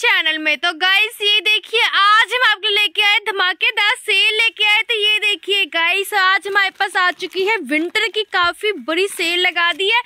Channel में तो guys ये देखिए आज हम आपके लेके आए धमाकेदार सेल लेके आए तो ये देखिए गाइस आज हमारे पास आ चुकी है विंटर की काफी बड़ी सेल लगा दी है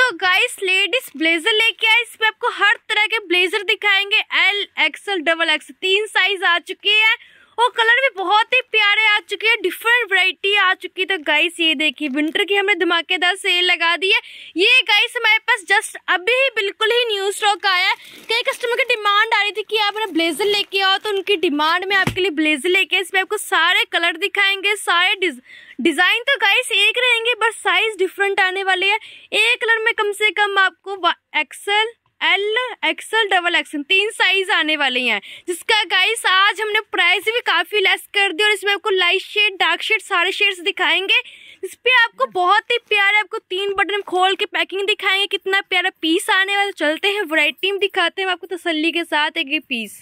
तो गाइस लेडीज ब्लेजर लेके आए इसमें आपको हर तरह के ब्लेजर दिखाएंगे एल एक्सएल डबल एक्स तीन साइज आ चुकी है और कलर भी बहुत ही प्यारे आ चुके हैं डिफरेंट वराइटी आ चुकी तो गाइस ये देखिए विंटर की हमने धमाकेदार सेल लगा दी है ये गाइस हमारे पास जस्ट अभी ही बिल्कुल ही न्यू स्टॉक आया है कई कस्टमर की डिमांड आ रही थी कि आप अपना ब्लेजर लेके आओ तो उनकी डिमांड में आपके लिए ब्लेजर लेके इसमें आपको सारे कलर दिखाएंगे सारे डिज डिज़ाइन तो गाइस एक रहेंगे बट साइज डिफरेंट आने वाले हैं एक कलर में कम से कम आपको XL L XL double XL तीन साइज आने वाले हैं जिसका गाइस आज हमने प्राइस भी काफ़ी लेस कर दिया और इसमें आपको लाइट शेड डार्क शेड सारे शेड्स दिखाएंगे इस आपको बहुत ही प्यारे आपको तीन बटन खोल के पैकिंग दिखाएंगे कितना प्यारा पीस आने वाला चलते हैं वराइटी दिखाते हैं आपको तसली के साथ एक पीस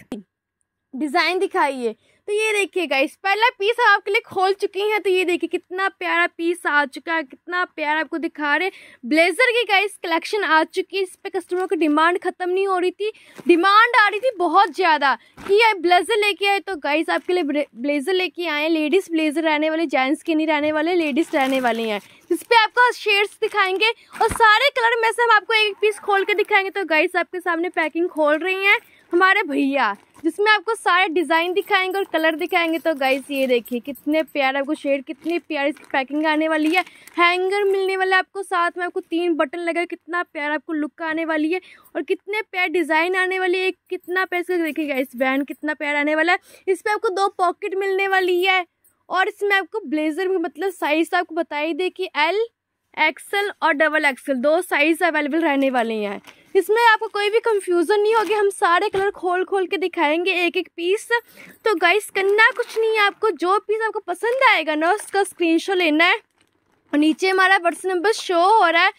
डिज़ाइन दिखाइए तो ये देखिए गाइस पहला पीस हम आपके लिए खोल चुकी हैं तो ये देखिए कितना प्यारा पीस आ चुका है कितना प्यारा आपको दिखा रहे ब्लेजर की गाइस कलेक्शन आ चुकी है इस पर कस्टमरों की डिमांड ख़त्म नहीं हो रही थी डिमांड आ रही थी बहुत ज़्यादा कि ब्लेजर लेके आए तो गाइस आपके लिए ब्लेजर लेके आए लेडीज़ ब्लेजर रहने वाले जेंट्स के नहीं रहने वाले लेडीज़ रहने वाले हैं इस पर आपको शेड्स दिखाएंगे और सारे कलर में से हम आपको एक पीस खोल के दिखाएंगे तो गाइस आपके सामने पैकिंग खोल रही हैं हमारे भैया जिसमें आपको सारे डिज़ाइन दिखाएंगे और कलर दिखाएंगे तो गाइस ये देखिए कितने प्यारे आपको शेड कितनी प्यारी इसकी पैकिंग आने वाली है हैंगर मिलने वाला है आपको साथ में आपको तीन बटन लगा कितना प्यारा आपको लुक आने वाली है और कितने प्यार डिज़ाइन आने वाली है कितना पैसे देखिए गाइस बैंड कितना प्यार आने वाला है इस पर आपको दो पॉकेट मिलने वाली है और इसमें आपको ब्लेजर भी मतलब साइज़ तो आपको बताई दे कि एल एक्सल और डबल एक्सल दो साइज अवेलेबल रहने वाले हैं इसमें आपको कोई भी कंफ्यूजन नहीं होगी हम सारे कलर खोल खोल के दिखाएंगे एक एक पीस तो गाइस करना कुछ नहीं है आपको जो पीस आपको पसंद आएगा ना उसका स्क्रीनशॉट लेना है और नीचे हमारा व्हाट्सएप नंबर शो हो रहा है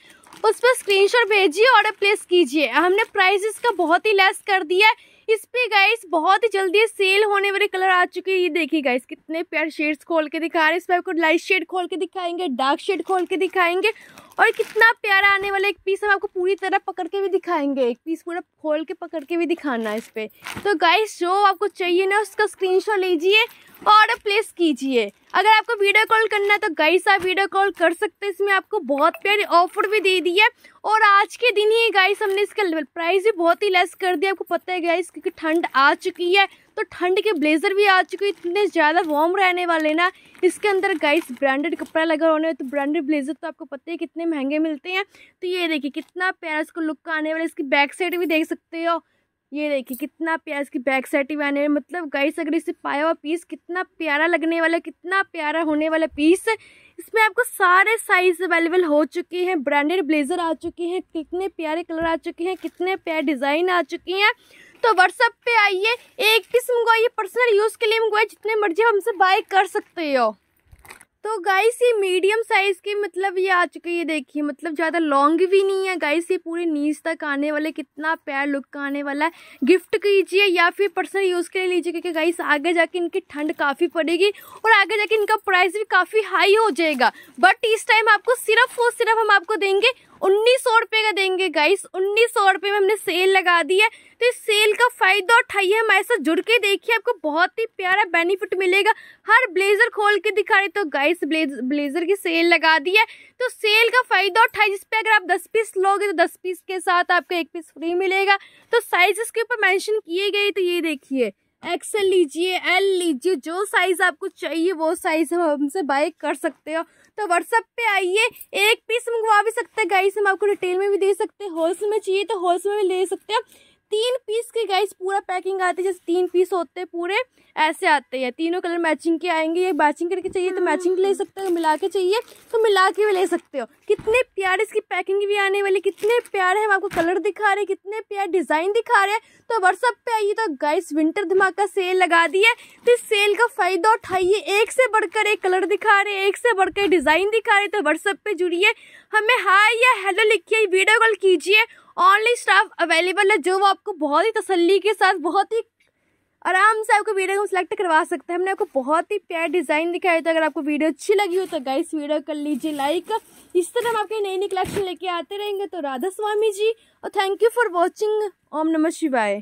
उस पर स्क्रीन भेजिए ऑर्डर प्लेस कीजिए हमने प्राइस इसका बहुत ही लेस कर दिया है इस पे गाइस बहुत ही जल्दी सेल होने वाले कलर आ चुके हैं ये देखिए गाइस कितने प्यार शेड्स खोल के दिखा रहे हैं इस पर आपको लाइट शेड खोल के दिखाएंगे डार्क शेड खोल के दिखाएंगे और कितना प्यारा आने वाला एक पीस हम आपको पूरी तरह पकड़ के भी दिखाएंगे एक पीस पूरा खोल के पकड़ के भी दिखाना है इस पर तो गाइस जो आपको चाहिए ना उसका स्क्रीनशॉट लीजिए और प्लेस कीजिए अगर आपको वीडियो कॉल करना है तो गाइस आप वीडियो कॉल कर सकते हैं इसमें आपको बहुत प्यारी ऑफर भी दे दी है और आज के दिन ही गाइस हमने इसका प्राइस भी बहुत ही लेस कर दिया आपको पता है गाइस क्योंकि ठंड आ चुकी है तो ठंड के ब्लेज़र भी आ चुके हैं इतने ज़्यादा वार्म रहने वाले ना इसके अंदर गाइस ब्रांडेड कपड़ा लगा होने तो ब्रांडेड ब्लेज़र तो आपको पता ही कितने महंगे मिलते हैं तो ये देखिए कितना प्यारा इसको लुक आने वाला इसकी बैक साइड भी देख सकते हो ये देखिए कितना प्यारा इसकी बैक साइड भी आने वाली मतलब गाइस अगर इसे पाया हुआ पीस कितना प्यारा लगने वाला कितना प्यारा होने वाला पीस इसमें आपको सारे साइज अवेलेबल हो चुके हैं ब्रांडेड ब्लेजर आ चुके हैं कितने प्यारे कलर आ चुके हैं कितने प्यारे डिज़ाइन आ चुके हैं तो व्हाट्सअप पे आइए एक पीस मंगवाइए ये पर्सनल यूज़ के लिए मंगवाए जितने मर्जी हमसे बाय कर सकते हो तो गाइस ये मीडियम साइज़ की मतलब ये आ चुकी है देखिए मतलब ज़्यादा लॉन्ग भी नहीं है गाइस ये पूरी नीज तक आने वाले कितना प्यार लुक का आने वाला है गिफ्ट कीजिए या फिर पर्सनल यूज़ के लिए लीजिए क्योंकि गाइस आगे जाके इनकी ठंड काफ़ी पड़ेगी और आगे जाके इनका प्राइस भी काफ़ी हाई हो जाएगा बट इस टाइम आपको सिर्फ और सिर्फ हम आपको देंगे उन्नीस सौ रुपये का देंगे गाइस उन्नीस सौ रुपये में हमने सेल लगा दी है तो इस सेल का फायदा उठाइए हमारे साथ जुड़ के देखिए आपको बहुत ही प्यारा बेनिफिट मिलेगा हर ब्लेजर खोल के दिखा रहे तो गाइस ब्लेजर ब्लेजर की सेल लगा दी है तो सेल का फायदा उठाइए जिसपे अगर आप दस पीस लोगे तो दस पीस के साथ आपको एक पीस फ्री मिलेगा तो साइज के ऊपर मैंशन किए गए तो ये देखिए एक्सएल लीजिए एल लीजिए जो साइज आपको चाहिए वो साइज हम हमसे बाय कर सकते हो तो व्हाट्सअप पे आइए एक पीस मंगवा भी सकते हैं गाइस हम आपको रिटेल में भी दे सकते हैं होल्स में चाहिए तो होल्स में भी ले सकते हैं तीन पीस के गाइस पूरा पैकिंग आती है जैसे तीन पीस होते हैं पूरे ऐसे आते हैं तीनों कलर मैचिंग के आएंगे ये मैचिंग करके चाहिए तो मैचिंग ले हम्म। सकते हो मिला के चाहिए तो मिला के भी ले सकते हो कितने प्यारे इसकी पैकिंग भी आने वाली कितने प्यारे हम आपको कलर दिखा रहे हैं कितने प्यार डिज़ाइन दिखा रहे हैं तो व्हाट्सअप पे आइए तो गाइस विंटर धमाका सेल लगा दी है तो सेल का फ़ायदा उठाइए एक से बढ़कर एक कलर दिखा रहे हैं एक से बढ़कर डिज़ाइन दिखा रहे तो व्हाट्सअप पे जुड़िए हमें हाई या हेलो लिखिए वीडियो कॉल कीजिए ऑनली स्टाफ अवेलेबल है जो वो आपको बहुत ही तसल्ली के साथ बहुत ही आराम से आपको वीडियो को सिलेक्ट करवा सकते हैं हमने आपको बहुत ही प्यार डिज़ाइन दिखाया था अगर आपको वीडियो अच्छी लगी हो तो गाइस वीडियो कर लीजिए लाइक इस तरह हम आपके नई नई कलेक्शन लेके आते रहेंगे तो राधा स्वामी जी और थैंक यू फॉर वॉचिंग ओम नमः शिवाय